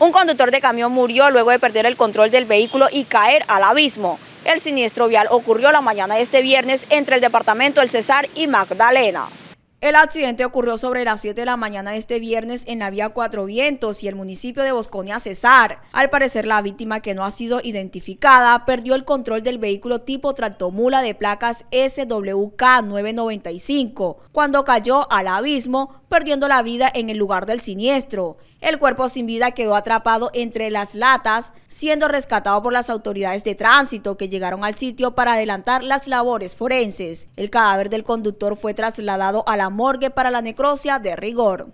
Un conductor de camión murió luego de perder el control del vehículo y caer al abismo. El siniestro vial ocurrió la mañana de este viernes entre el departamento el Cesar y Magdalena. El accidente ocurrió sobre las 7 de la mañana de este viernes en la vía Cuatro Vientos y el municipio de Bosconia Cesar. Al parecer la víctima que no ha sido identificada perdió el control del vehículo tipo tractomula de placas SWK 995 cuando cayó al abismo perdiendo la vida en el lugar del siniestro. El cuerpo sin vida quedó atrapado entre las latas, siendo rescatado por las autoridades de tránsito que llegaron al sitio para adelantar las labores forenses. El cadáver del conductor fue trasladado a la morgue para la necrosia de rigor.